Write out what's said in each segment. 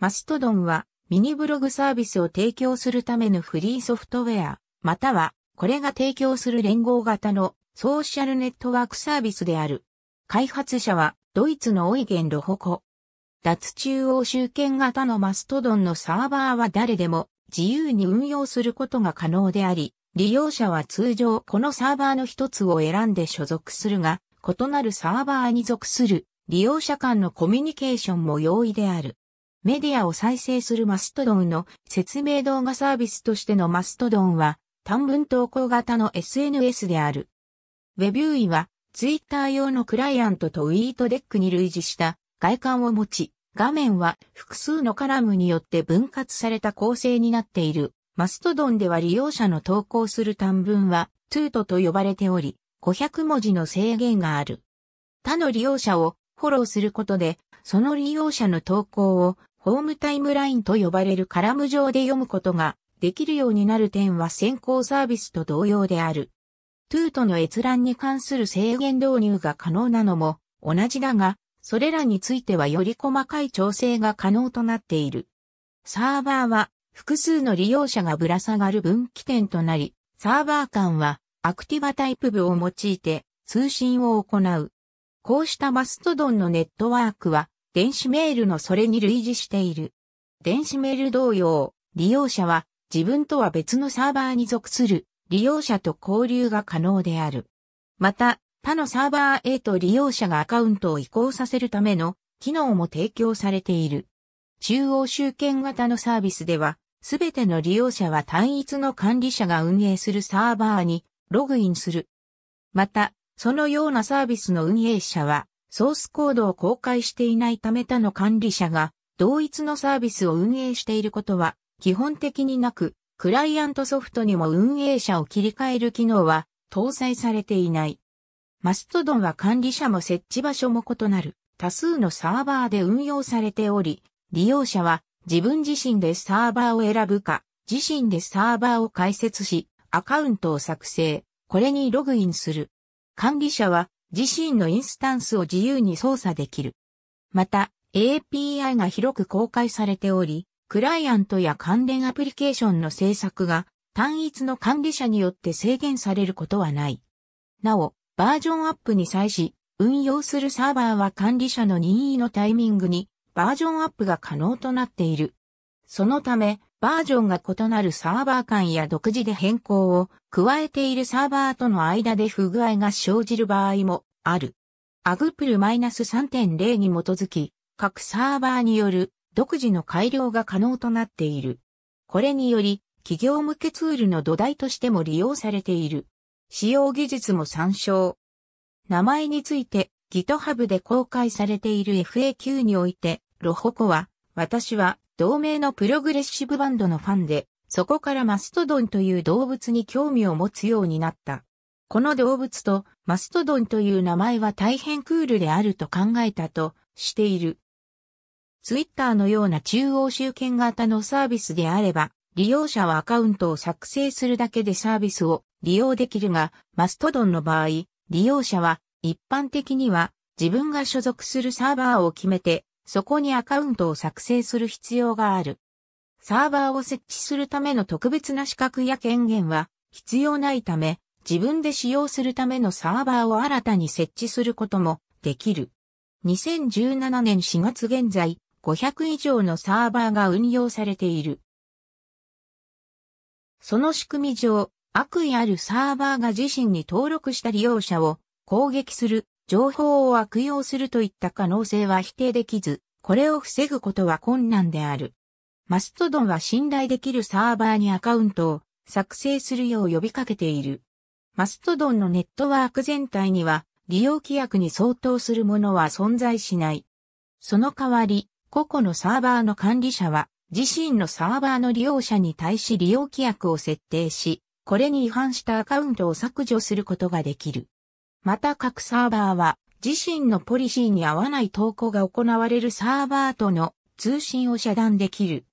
マストドンはミニブログサービスを提供するためのフリーソフトウェア、またはこれが提供する連合型のソーシャルネットワークサービスである。開発者はドイツのオイゲン・ロホコ。脱中央集権型のマストドンのサーバーは誰でも自由に運用することが可能であり、利用者は通常このサーバーの一つを選んで所属するが、異なるサーバーに属する利用者間のコミュニケーションも容易である。メディアを再生するマストドンの説明動画サービスとしてのマストドンは短文投稿型の SNS である。ウェビューイはツイッター用のクライアントとウィートデックに類似した外観を持ち、画面は複数のカラムによって分割された構成になっている。マストドンでは利用者の投稿する短文はトゥートと呼ばれており、500文字の制限がある。他の利用者をフォローすることで、その利用者の投稿をホームタイムラインと呼ばれるカラム上で読むことができるようになる点は先行サービスと同様である。トゥートの閲覧に関する制限導入が可能なのも同じだが、それらについてはより細かい調整が可能となっている。サーバーは複数の利用者がぶら下がる分岐点となり、サーバー間はアクティバタイプ部を用いて通信を行う。こうしたマストドンのネットワークは電子メールのそれに類似している。電子メール同様、利用者は自分とは別のサーバーに属する利用者と交流が可能である。また、他のサーバーへと利用者がアカウントを移行させるための機能も提供されている。中央集権型のサービスでは、すべての利用者は単一の管理者が運営するサーバーにログインする。また、そのようなサービスの運営者は、ソースコードを公開していないため他の管理者が同一のサービスを運営していることは基本的になく、クライアントソフトにも運営者を切り替える機能は搭載されていない。マストドンは管理者も設置場所も異なる多数のサーバーで運用されており、利用者は自分自身でサーバーを選ぶか、自身でサーバーを開設し、アカウントを作成、これにログインする。管理者は自身のインスタンスを自由に操作できる。また、API が広く公開されており、クライアントや関連アプリケーションの制作が単一の管理者によって制限されることはない。なお、バージョンアップに際し、運用するサーバーは管理者の任意のタイミングにバージョンアップが可能となっている。そのため、バージョンが異なるサーバー間や独自で変更を加えているサーバーとの間で不具合が生じる場合もある。アグプル3 0に基づき、各サーバーによる独自の改良が可能となっている。これにより、企業向けツールの土台としても利用されている。使用技術も参照。名前について GitHub で公開されている FAQ において、ロホコは、私は同名のプログレッシブバンドのファンで、そこからマストドンという動物に興味を持つようになった。この動物とマストドンという名前は大変クールであると考えたとしている。ツイッターのような中央集権型のサービスであれば、利用者はアカウントを作成するだけでサービスを利用できるが、マストドンの場合、利用者は一般的には自分が所属するサーバーを決めてそこにアカウントを作成する必要がある。サーバーを設置するための特別な資格や権限は必要ないため、自分で使用するためのサーバーを新たに設置することもできる。2017年4月現在、500以上のサーバーが運用されている。その仕組み上、悪意あるサーバーが自身に登録した利用者を攻撃する情報を悪用するといった可能性は否定できず、これを防ぐことは困難である。マストドンは信頼できるサーバーにアカウントを作成するよう呼びかけている。マストドンのネットワーク全体には利用規約に相当するものは存在しない。その代わり、個々のサーバーの管理者は自身のサーバーの利用者に対し利用規約を設定し、これに違反したアカウントを削除することができる。また各サーバーは自身のポリシーに合わない投稿が行われるサーバーとの通信を遮断できる。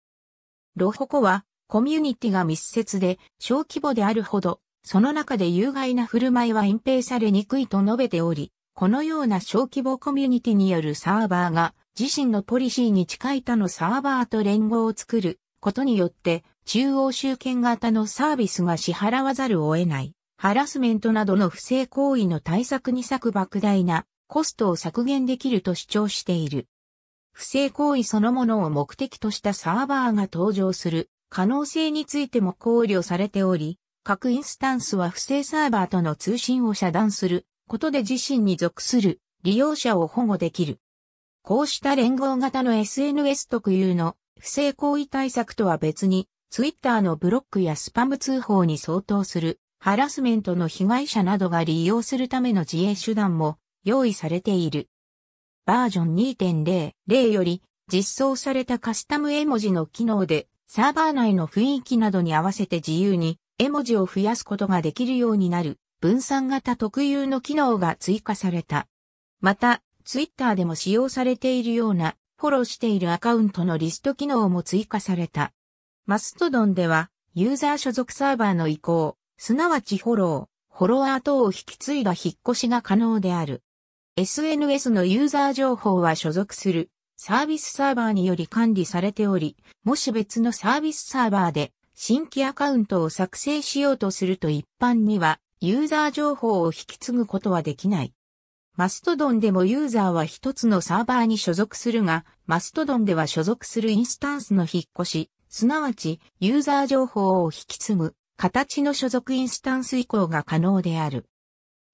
ロホコはコミュニティが密接で小規模であるほど、その中で有害な振る舞いは隠蔽されにくいと述べており、このような小規模コミュニティによるサーバーが自身のポリシーに近い他のサーバーと連合を作ることによって中央集権型のサービスが支払わざるを得ない。ハラスメントなどの不正行為の対策に咲く莫大なコストを削減できると主張している。不正行為そのものを目的としたサーバーが登場する可能性についても考慮されており、各インスタンスは不正サーバーとの通信を遮断することで自身に属する利用者を保護できる。こうした連合型の SNS 特有の不正行為対策とは別に、ツイッターのブロックやスパム通報に相当するハラスメントの被害者などが利用するための自衛手段も用意されている。バージョン2 0より実装されたカスタム絵文字の機能でサーバー内の雰囲気などに合わせて自由に絵文字を増やすことができるようになる分散型特有の機能が追加された。また、ツイッターでも使用されているようなフォローしているアカウントのリスト機能も追加された。マストドンではユーザー所属サーバーの移行、すなわちフォロー、フォロワー等を引き継いだ引っ越しが可能である。SNS のユーザー情報は所属するサービスサーバーにより管理されており、もし別のサービスサーバーで新規アカウントを作成しようとすると一般にはユーザー情報を引き継ぐことはできない。マストドンでもユーザーは一つのサーバーに所属するが、マストドンでは所属するインスタンスの引っ越し、すなわちユーザー情報を引き継ぐ形の所属インスタンス移行が可能である。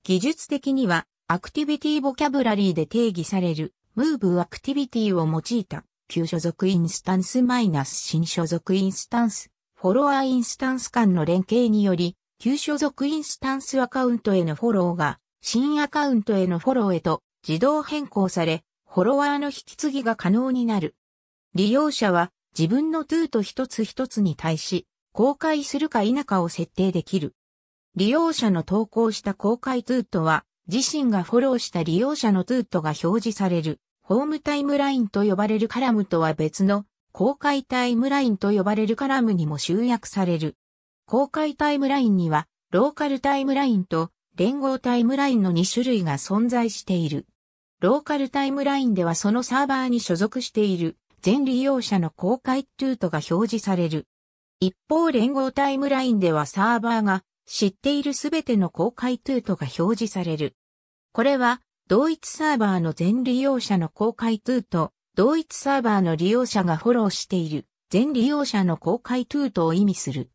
技術的には、アクティビティボキャブラリーで定義される、ムーブアクティビティを用いた、旧所属インスタンスマイナス新所属インスタンス、フォロワーインスタンス間の連携により、旧所属インスタンスアカウントへのフォローが、新アカウントへのフォローへと自動変更され、フォロワーの引き継ぎが可能になる。利用者は自分のトゥーと一つ一つに対し、公開するか否かを設定できる。利用者の投稿した公開ツートは、自身がフォローした利用者のツートが表示される、ホームタイムラインと呼ばれるカラムとは別の、公開タイムラインと呼ばれるカラムにも集約される。公開タイムラインには、ローカルタイムラインと連合タイムラインの2種類が存在している。ローカルタイムラインではそのサーバーに所属している全利用者の公開ツートが表示される。一方連合タイムラインではサーバーが知っているすべての公開トゥートが表示される。これは同一サーバーの全利用者の公開トゥート、同一サーバーの利用者がフォローしている全利用者の公開トゥートを意味する。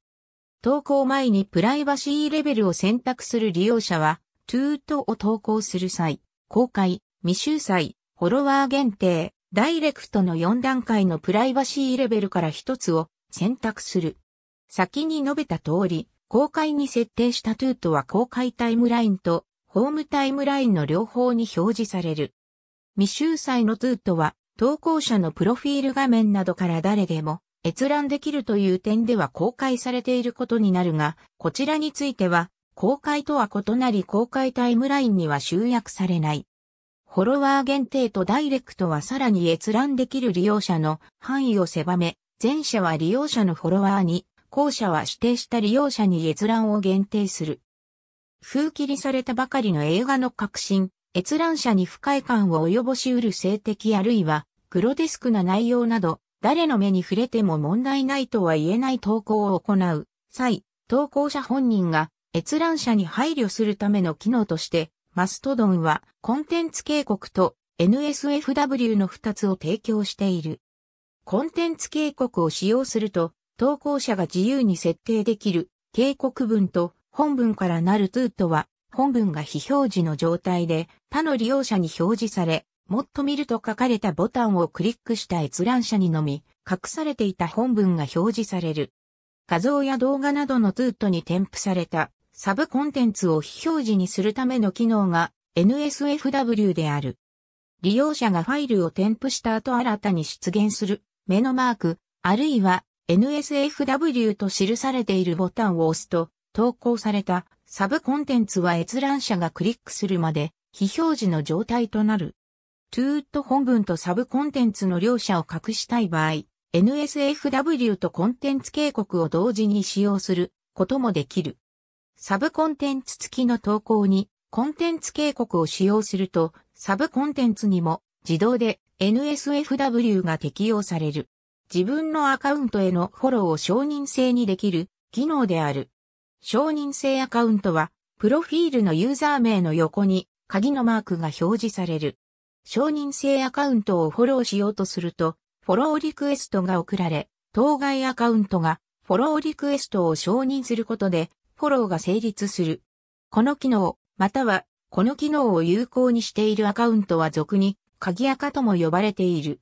投稿前にプライバシーレベルを選択する利用者は、トゥートを投稿する際、公開、未収載、フォロワー限定、ダイレクトの4段階のプライバシーレベルから一つを選択する。先に述べた通り、公開に設定したトゥートは公開タイムラインとホームタイムラインの両方に表示される。未収載のトゥートは投稿者のプロフィール画面などから誰でも閲覧できるという点では公開されていることになるが、こちらについては公開とは異なり公開タイムラインには集約されない。フォロワー限定とダイレクトはさらに閲覧できる利用者の範囲を狭め、前者は利用者のフォロワーに、後者は指定した利用者に閲覧を限定する。風切りされたばかりの映画の革新、閲覧者に不快感を及ぼし得る性的あるいは、グロテスクな内容など、誰の目に触れても問題ないとは言えない投稿を行う際、投稿者本人が閲覧者に配慮するための機能として、マストドンはコンテンツ警告と NSFW の2つを提供している。コンテンツ警告を使用すると、投稿者が自由に設定できる警告文と本文からなるトゥートは、本文が非表示の状態で他の利用者に表示され、もっと見ると書かれたボタンをクリックした閲覧者にのみ、隠されていた本文が表示される。画像や動画などのトゥートに添付されたサブコンテンツを非表示にするための機能が NSFW である。利用者がファイルを添付した後新たに出現する目のマーク、あるいは NSFW と記されているボタンを押すと、投稿されたサブコンテンツは閲覧者がクリックするまで非表示の状態となる。トゥーット本文とサブコンテンツの両者を隠したい場合、NSFW とコンテンツ警告を同時に使用することもできる。サブコンテンツ付きの投稿にコンテンツ警告を使用すると、サブコンテンツにも自動で NSFW が適用される。自分のアカウントへのフォローを承認制にできる機能である。承認制アカウントは、プロフィールのユーザー名の横に鍵のマークが表示される。承認制アカウントをフォローしようとすると、フォローリクエストが送られ、当該アカウントがフォローリクエストを承認することで、フォローが成立する。この機能、または、この機能を有効にしているアカウントは俗に、鍵垢とも呼ばれている。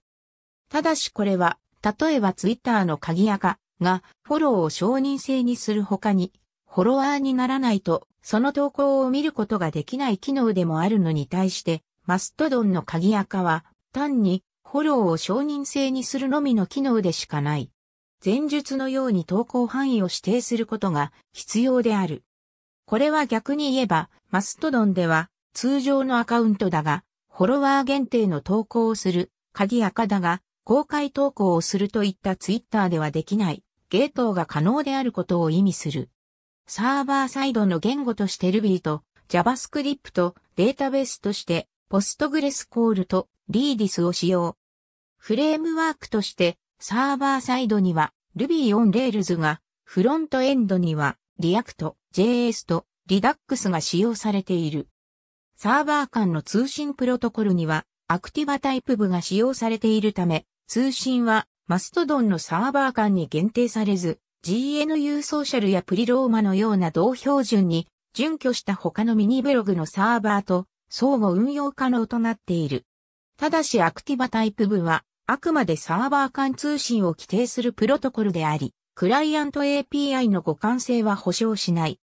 ただしこれは、例えばツイッターの鍵垢がフォローを承認制にする他に、フォロワーにならないと、その投稿を見ることができない機能でもあるのに対して、マストドンの鍵垢は、単にフォローを承認制にするのみの機能でしかない。前述のように投稿範囲を指定することが必要である。これは逆に言えば、マストドンでは通常のアカウントだが、フォロワー限定の投稿をする、鍵赤だが、公開投稿をするといったツイッターではできない、ゲートが可能であることを意味する。サーバーサイドの言語として Ruby と JavaScript とデータベースとして PostgreSQL と Redis を使用。フレームワークとしてサーバーサイドには Ruby on Rails が、フロントエンドには React、JS と Redux が使用されている。サーバー間の通信プロトコルには、アクティバタイプ部が使用されているため、通信はマストドンのサーバー間に限定されず、GNU ソーシャルやプリローマのような同標準に準拠した他のミニブログのサーバーと相互運用可能となっている。ただしアクティバタイプ部はあくまでサーバー間通信を規定するプロトコルであり、クライアント API の互換性は保証しない。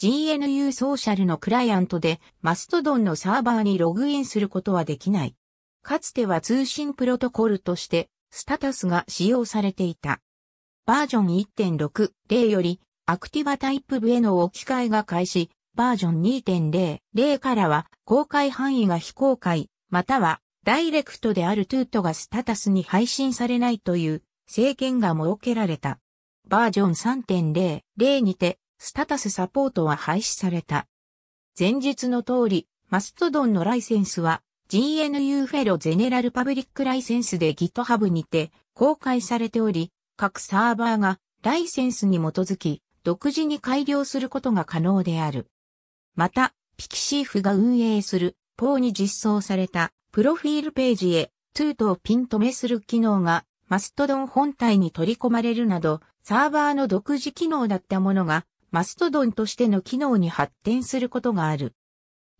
GNU ソーシャルのクライアントでマストドンのサーバーにログインすることはできない。かつては通信プロトコルとしてスタタスが使用されていた。バージョン1.60よりアクティバタイプ部への置き換えが開始、バージョン2.00からは公開範囲が非公開、またはダイレクトであるトゥートがスタタスに配信されないという制限が設けられた。バージョン3.00にてスタタスサポートは廃止された。前述の通り、マストドンのライセンスは GNU フェロゼネラルパブリックライセンスで GitHub にて公開されており、各サーバーがライセンスに基づき独自に改良することが可能である。また、ピキシーフが運営するポーに実装されたプロフィールページへトゥートをピン止めする機能がマストドン本体に取り込まれるなどサーバーの独自機能だったものがマストドンとしての機能に発展することがある。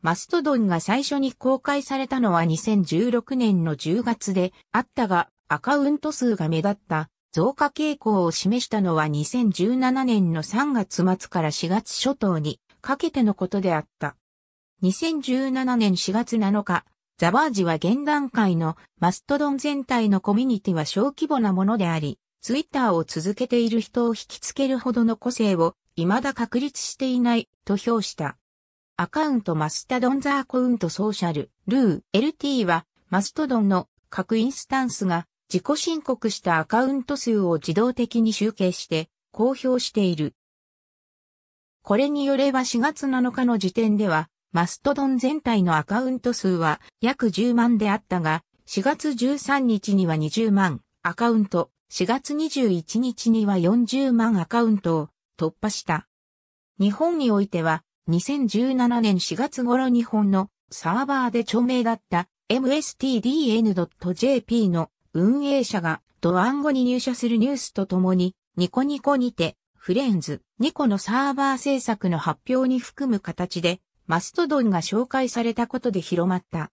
マストドンが最初に公開されたのは2016年の10月であったが、アカウント数が目立った増加傾向を示したのは2017年の3月末から4月初頭にかけてのことであった。2017年4月7日、ザバージは現段階のマストドン全体のコミュニティは小規模なものであり、ツイッターを続けている人を引きつけるほどの個性を未だ確立していないと評した。アカウントマスタドンザアコウントソーシャル、ルー、LT はマストドンの各インスタンスが自己申告したアカウント数を自動的に集計して公表している。これによれば4月7日の時点では、マストドン全体のアカウント数は約10万であったが、4月13日には20万アカウント、4月21日には40万アカウントを突破した。日本においては、2017年4月頃日本のサーバーで著名だった mstdn.jp の運営者がドアン後に入社するニュースとともに、ニコニコにて、フレンズ、ニコのサーバー制作の発表に含む形で、マストドンが紹介されたことで広まった。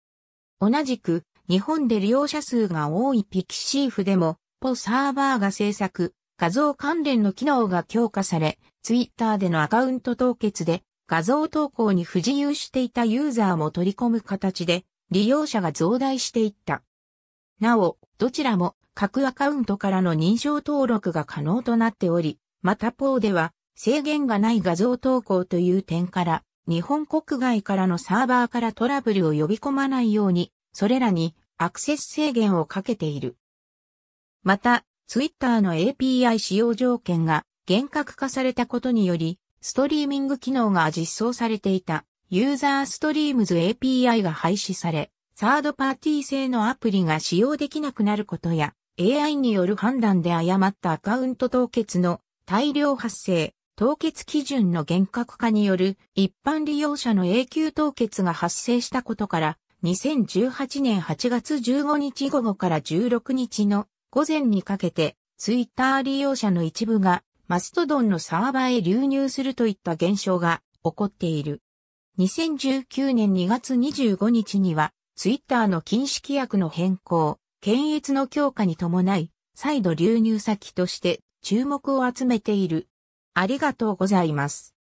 同じく、日本で利用者数が多いピキシーフでも、ポサーバーが制作、画像関連の機能が強化され、ツイッターでのアカウント凍結で画像投稿に不自由していたユーザーも取り込む形で利用者が増大していった。なお、どちらも各アカウントからの認証登録が可能となっており、またポーでは制限がない画像投稿という点から、日本国外からのサーバーからトラブルを呼び込まないように、それらにアクセス制限をかけている。また、Twitter の API 使用条件が厳格化されたことにより、ストリーミング機能が実装されていたユーザーストリームズ API が廃止され、サードパーティー製のアプリが使用できなくなることや、AI による判断で誤ったアカウント凍結の大量発生、凍結基準の厳格化による一般利用者の永久凍結が発生したことから、2018年8月15日午後から16日の午前にかけて、ツイッター利用者の一部が、マストドンのサーバーへ流入するといった現象が起こっている。2019年2月25日には、ツイッターの禁止規約の変更、検閲の強化に伴い、再度流入先として注目を集めている。ありがとうございます。